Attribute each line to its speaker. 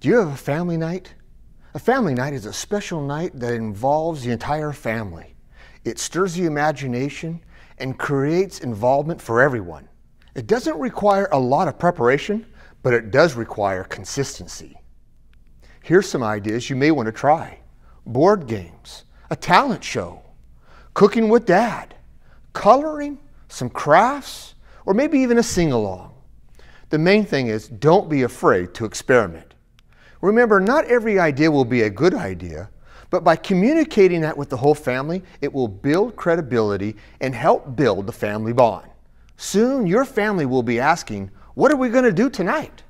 Speaker 1: Do you have a family night? A family night is a special night that involves the entire family. It stirs the imagination and creates involvement for everyone. It doesn't require a lot of preparation, but it does require consistency. Here's some ideas you may want to try board games, a talent show, cooking with dad, coloring, some crafts, or maybe even a sing along. The main thing is don't be afraid to experiment. Remember, not every idea will be a good idea, but by communicating that with the whole family, it will build credibility and help build the family bond. Soon, your family will be asking, What are we going to do tonight?